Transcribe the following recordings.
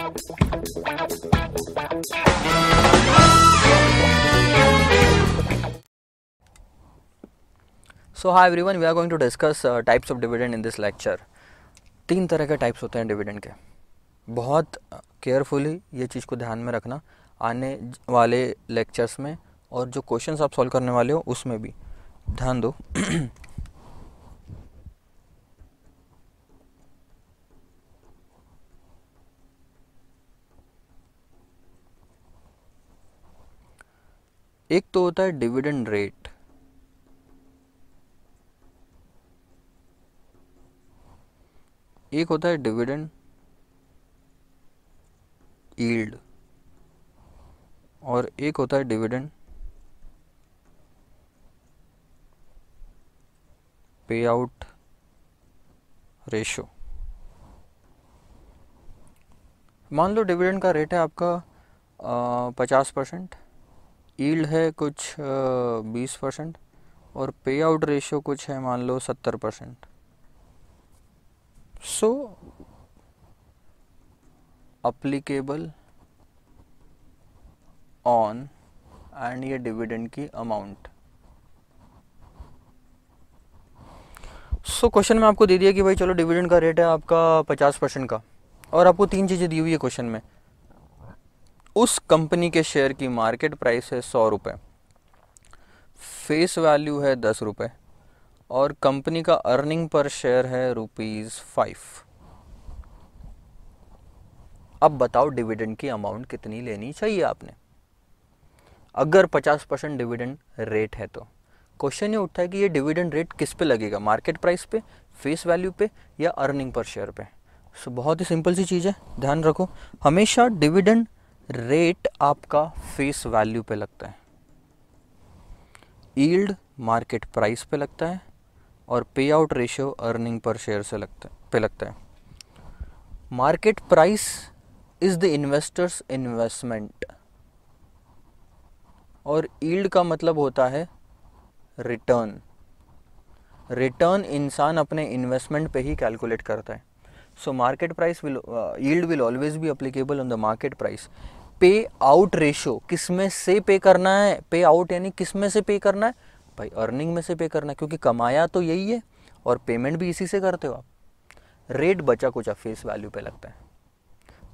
so hi everyone we are going to discuss types of dividend in this lecture तीन तरह के types होते हैं dividend के बहुत केयरफुली uh, ये चीज़ को ध्यान में रखना आने वाले लेक्चर्स में और जो क्वेश्चंस आप सॉल्व करने वाले हो उसमें भी ध्यान दो एक तो होता है डिविडेंड रेट एक होता है डिविडेंड ईल्ड और एक होता है डिविडेंड पे आउट रेशो मान लो डिविडेंड का रेट है आपका पचास परसेंट ईल्ड है कुछ बीस परसेंट और पे आउट रेशियो कुछ है मान लो सत्तर percent so applicable on and ये डिविडेंड की अमाउंट सो क्वेश्चन में आपको दे दिया कि भाई चलो डिविडेंड का रेट है आपका पचास परसेंट का और आपको तीन चीज़ें दी हुई है क्वेश्चन में उस कंपनी के शेयर की मार्केट प्राइस है सौ रुपये फेस वैल्यू है दस रुपये और कंपनी का अर्निंग पर शेयर है रुपीज़ फाइव अब बताओ डिविडेंड की अमाउंट कितनी लेनी चाहिए आपने अगर पचास परसेंट डिविडेंड रेट है तो क्वेश्चन ये उठता है कि ये डिविडेंड रेट किस पे लगेगा मार्केट प्राइस पे फेस वैल्यू पे या अर्निंग पर शेयर पे सो so, बहुत ही सिंपल सी चीज़ है ध्यान रखो हमेशा डिविडेंड रेट आपका फेस वैल्यू पे लगता है ईल्ड मार्केट प्राइस पे लगता है और payout ratio earning per share से लगता है पे लगता है market price is the investors investment और ईल्ड का मतलब होता है रिटर्न रिटर्न इंसान अपने इन्वेस्टमेंट पे ही कैलकुलेट करता है so market price will yield will always be applicable on the market price payout ratio किस में से पे करना है पे आउट यानी किस में से पे करना है भाई अर्निंग में से पे करना है क्योंकि कमाया तो यही है और पेमेंट भी इसी से करते हो आप रेट बचा आप फेस वैल्यू पे लगता है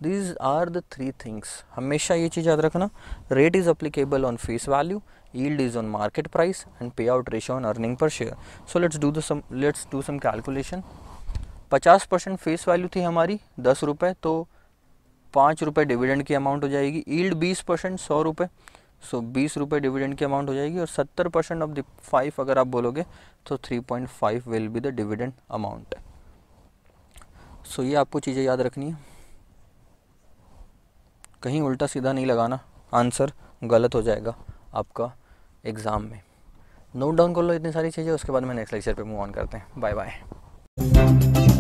these are the three things हमेशा ये चीज़ याद रखना rate is applicable on face value yield is on market price and payout on on earning per share so let's do some let's do some calculation पचास परसेंट face value थी हमारी दस रुपये तो पाँच रुपये डिविडेंड की अमाउंट हो जाएगी ईल्ड बीस परसेंट सौ रुपये सो बीस रुपये डिविडेंड की अमाउंट हो जाएगी और सत्तर परसेंट ऑफ द फाइव अगर आप बोलोगे तो three point five will be the dividend amount so ये आपको चीज़ें याद रखनी है कहीं उल्टा सीधा नहीं लगाना आंसर गलत हो जाएगा आपका एग्ज़ाम में नोट डाउन कर लो इतनी सारी चीज़ें उसके बाद मैं नेक्स्ट लेक्चर पे मूव ऑन करते हैं बाय बाय